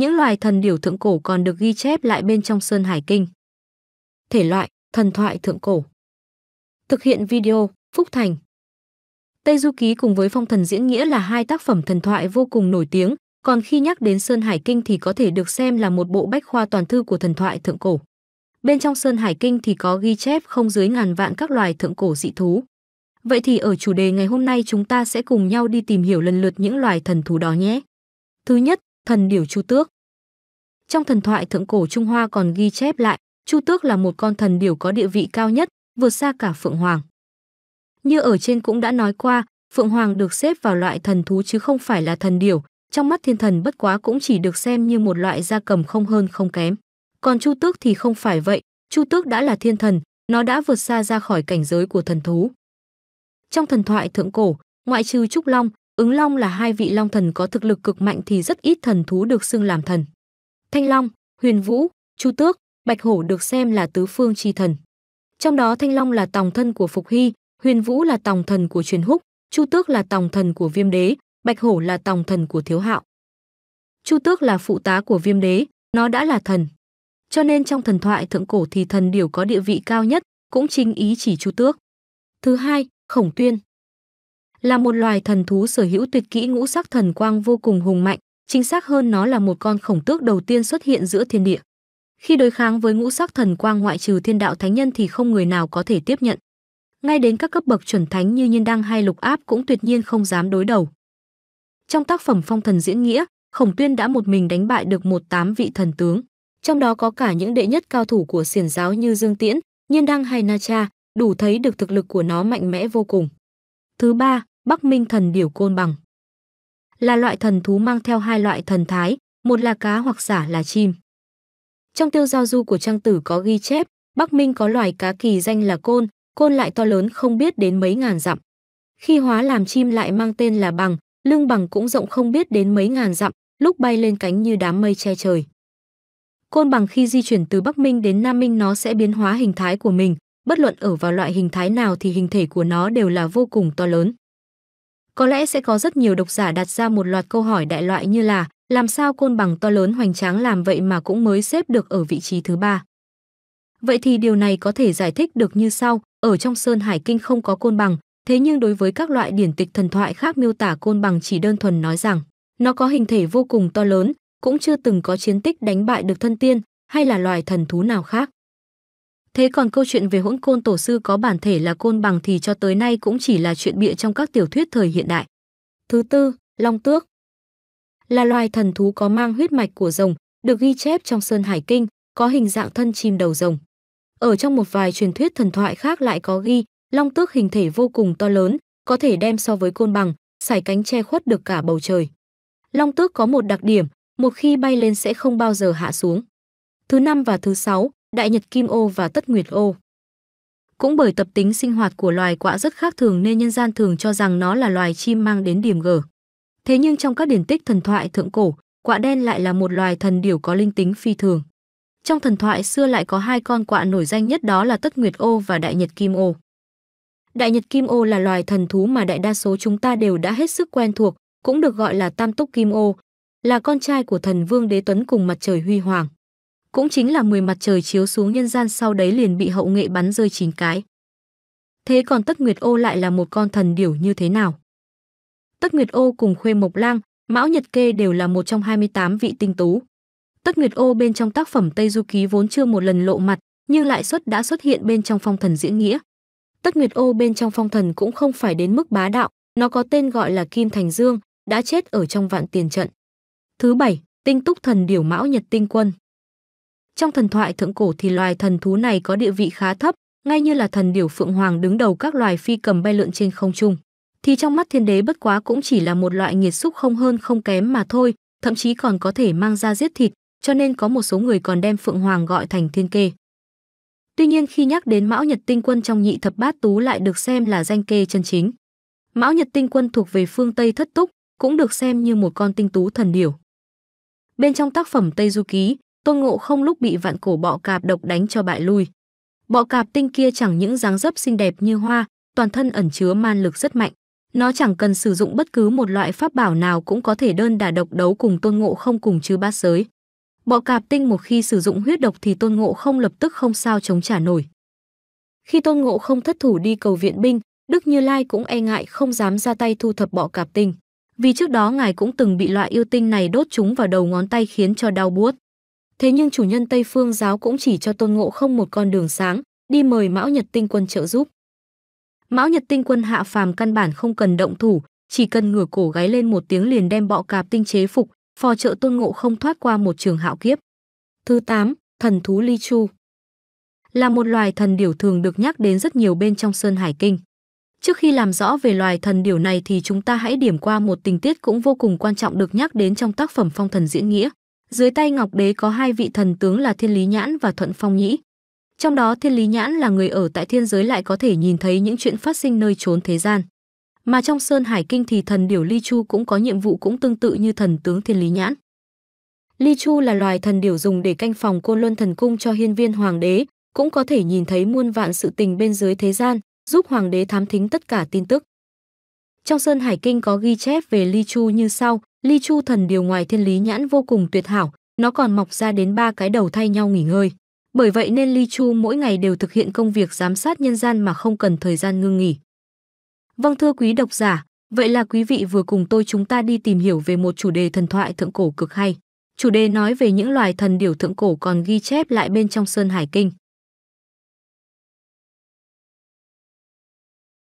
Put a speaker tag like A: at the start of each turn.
A: Những loài thần điểu thượng cổ còn được ghi chép lại bên trong Sơn Hải Kinh. Thể loại: Thần thoại thượng cổ. Thực hiện video: Phúc Thành. Tây Du Ký cùng với Phong Thần Diễn Nghĩa là hai tác phẩm thần thoại vô cùng nổi tiếng, còn khi nhắc đến Sơn Hải Kinh thì có thể được xem là một bộ bách khoa toàn thư của thần thoại thượng cổ. Bên trong Sơn Hải Kinh thì có ghi chép không dưới ngàn vạn các loài thượng cổ dị thú. Vậy thì ở chủ đề ngày hôm nay chúng ta sẽ cùng nhau đi tìm hiểu lần lượt những loài thần thú đó nhé. Thứ nhất, thần điểu Chu Tước. Trong thần thoại thượng cổ Trung Hoa còn ghi chép lại, Chu Tước là một con thần điểu có địa vị cao nhất, vượt xa cả Phượng Hoàng. Như ở trên cũng đã nói qua, Phượng Hoàng được xếp vào loại thần thú chứ không phải là thần điểu, trong mắt thiên thần bất quá cũng chỉ được xem như một loại gia cầm không hơn không kém. Còn Chu Tước thì không phải vậy, Chu Tước đã là thiên thần, nó đã vượt xa ra khỏi cảnh giới của thần thú. Trong thần thoại thượng cổ, ngoại trừ Trúc Long, Ứng Long là hai vị Long thần có thực lực cực mạnh thì rất ít thần thú được xưng làm thần. Thanh Long, Huyền Vũ, Chu Tước, Bạch Hổ được xem là tứ phương chi thần. Trong đó Thanh Long là tòng thân của Phục Hy, Huyền Vũ là tòng thần của Truyền Húc, Chu Tước là tòng thần của Viêm Đế, Bạch Hổ là tòng thần của Thiếu Hạo. Chu Tước là phụ tá của Viêm Đế, nó đã là thần. Cho nên trong thần thoại thượng cổ thì thần điều có địa vị cao nhất, cũng chính ý chỉ Chu Tước. Thứ hai, Khổng Tuyên, là một loài thần thú sở hữu tuyệt kỹ ngũ sắc thần quang vô cùng hùng mạnh, chính xác hơn nó là một con khổng tước đầu tiên xuất hiện giữa thiên địa. Khi đối kháng với ngũ sắc thần quang ngoại trừ thiên đạo thánh nhân thì không người nào có thể tiếp nhận. Ngay đến các cấp bậc chuẩn thánh như nhiên Đăng hay Lục Áp cũng tuyệt nhiên không dám đối đầu. Trong tác phẩm Phong Thần Diễn Nghĩa, Khổng Tuyên đã một mình đánh bại được một tám vị thần tướng, trong đó có cả những đệ nhất cao thủ của xiển giáo như Dương Tiễn, Nhiên Đăng hay Na Cha, đủ thấy được thực lực của nó mạnh mẽ vô cùng. Thứ ba, Bắc Minh thần điểu côn bằng. Là loại thần thú mang theo hai loại thần thái, một là cá hoặc giả là chim. Trong tiêu giao du của trang tử có ghi chép, Bắc Minh có loài cá kỳ danh là côn, côn lại to lớn không biết đến mấy ngàn dặm. Khi hóa làm chim lại mang tên là bằng, lưng bằng cũng rộng không biết đến mấy ngàn dặm, lúc bay lên cánh như đám mây che trời. Côn bằng khi di chuyển từ Bắc Minh đến Nam Minh nó sẽ biến hóa hình thái của mình, bất luận ở vào loại hình thái nào thì hình thể của nó đều là vô cùng to lớn có lẽ sẽ có rất nhiều độc giả đặt ra một loạt câu hỏi đại loại như là làm sao côn bằng to lớn hoành tráng làm vậy mà cũng mới xếp được ở vị trí thứ ba. Vậy thì điều này có thể giải thích được như sau, ở trong Sơn Hải Kinh không có côn bằng, thế nhưng đối với các loại điển tịch thần thoại khác miêu tả côn bằng chỉ đơn thuần nói rằng nó có hình thể vô cùng to lớn, cũng chưa từng có chiến tích đánh bại được thân tiên hay là loài thần thú nào khác. Thế còn câu chuyện về hỗn côn tổ sư có bản thể là côn bằng thì cho tới nay cũng chỉ là chuyện bịa trong các tiểu thuyết thời hiện đại. Thứ tư, long tước. Là loài thần thú có mang huyết mạch của rồng, được ghi chép trong Sơn Hải Kinh, có hình dạng thân chim đầu rồng. Ở trong một vài truyền thuyết thần thoại khác lại có ghi, long tước hình thể vô cùng to lớn, có thể đem so với côn bằng, sải cánh che khuất được cả bầu trời. Long tước có một đặc điểm, một khi bay lên sẽ không bao giờ hạ xuống. Thứ năm và thứ sáu, đại nhật kim ô và tất nguyệt ô. Cũng bởi tập tính sinh hoạt của loài quạ rất khác thường nên nhân gian thường cho rằng nó là loài chim mang đến điểm gở. Thế nhưng trong các điển tích thần thoại thượng cổ, quạ đen lại là một loài thần điểu có linh tính phi thường. Trong thần thoại xưa lại có hai con quạ nổi danh nhất đó là Tất Nguyệt Ô và Đại Nhật Kim Ô. Đại Nhật Kim Ô là loài thần thú mà đại đa số chúng ta đều đã hết sức quen thuộc, cũng được gọi là Tam Túc Kim Ô, là con trai của thần vương Đế Tuấn cùng mặt trời Huy Hoàng cũng chính là 10 mặt trời chiếu xuống nhân gian sau đấy liền bị hậu nghệ bắn rơi chín cái. Thế còn Tất Nguyệt Ô lại là một con thần điểu như thế nào? Tất Nguyệt Ô cùng Khuê Mộc Lang, Mão Nhật Kê đều là một trong 28 vị tinh tú. Tất Nguyệt Ô bên trong tác phẩm Tây Du Ký vốn chưa một lần lộ mặt, nhưng lại xuất đã xuất hiện bên trong phong thần diễn nghĩa. Tất Nguyệt Ô bên trong phong thần cũng không phải đến mức bá đạo, nó có tên gọi là Kim Thành Dương, đã chết ở trong vạn tiền trận. Thứ bảy, Tinh Túc Thần Điểu Mão Nhật Tinh Quân. Trong thần thoại thượng cổ thì loài thần thú này có địa vị khá thấp, ngay như là thần điểu phượng hoàng đứng đầu các loài phi cầm bay lượn trên không trung. Thì trong mắt thiên đế bất quá cũng chỉ là một loại nghiệt xúc không hơn không kém mà thôi, thậm chí còn có thể mang ra giết thịt, cho nên có một số người còn đem phượng hoàng gọi thành thiên kê. Tuy nhiên khi nhắc đến Mão Nhật Tinh Quân trong nhị thập bát tú lại được xem là danh kê chân chính. Mão Nhật Tinh Quân thuộc về phương Tây Thất Túc, cũng được xem như một con tinh tú thần điểu. Bên trong tác phẩm Tây Du Ký, Tôn Ngộ không lúc bị vạn cổ bọ cạp độc đánh cho bại lui. Bọ cạp tinh kia chẳng những dáng dấp xinh đẹp như hoa, toàn thân ẩn chứa man lực rất mạnh. Nó chẳng cần sử dụng bất cứ một loại pháp bảo nào cũng có thể đơn đả độc đấu cùng Tôn Ngộ không cùng chư bát giới. Bọ cạp tinh một khi sử dụng huyết độc thì Tôn Ngộ không lập tức không sao chống trả nổi. Khi Tôn Ngộ không thất thủ đi cầu viện binh, Đức Như Lai cũng e ngại không dám ra tay thu thập bọ cạp tinh. Vì trước đó ngài cũng từng bị loại yêu tinh này đốt chúng vào đầu ngón tay khiến cho đau buốt. Thế nhưng chủ nhân Tây Phương giáo cũng chỉ cho Tôn Ngộ không một con đường sáng, đi mời Mão Nhật Tinh Quân trợ giúp. Mão Nhật Tinh Quân hạ phàm căn bản không cần động thủ, chỉ cần ngửa cổ gáy lên một tiếng liền đem bọ cạp tinh chế phục, phò trợ Tôn Ngộ không thoát qua một trường hạo kiếp. Thứ 8, thần thú Ly Chu. Là một loài thần điểu thường được nhắc đến rất nhiều bên trong Sơn Hải Kinh. Trước khi làm rõ về loài thần điểu này thì chúng ta hãy điểm qua một tình tiết cũng vô cùng quan trọng được nhắc đến trong tác phẩm Phong Thần Diễn Nghĩa. Dưới tay Ngọc Đế có hai vị thần tướng là Thiên Lý Nhãn và Thuận Phong Nhĩ. Trong đó Thiên Lý Nhãn là người ở tại thiên giới lại có thể nhìn thấy những chuyện phát sinh nơi trốn thế gian. Mà trong Sơn Hải Kinh thì thần điểu Ly Chu cũng có nhiệm vụ cũng tương tự như thần tướng Thiên Lý Nhãn. Ly Chu là loài thần điểu dùng để canh phòng Côn Luân Thần Cung cho Hiên Viên Hoàng đế, cũng có thể nhìn thấy muôn vạn sự tình bên dưới thế gian, giúp hoàng đế thám thính tất cả tin tức. Trong Sơn Hải Kinh có ghi chép về Ly Chu như sau, Ly Chu thần điều ngoài thiên lý nhãn vô cùng tuyệt hảo, nó còn mọc ra đến ba cái đầu thay nhau nghỉ ngơi. Bởi vậy nên Ly Chu mỗi ngày đều thực hiện công việc giám sát nhân gian mà không cần thời gian ngưng nghỉ. Vâng thưa quý độc giả, vậy là quý vị vừa cùng tôi chúng ta đi tìm hiểu về một chủ đề thần thoại thượng cổ cực hay. Chủ đề nói về những loài thần điểu thượng cổ còn ghi chép lại bên trong Sơn Hải Kinh.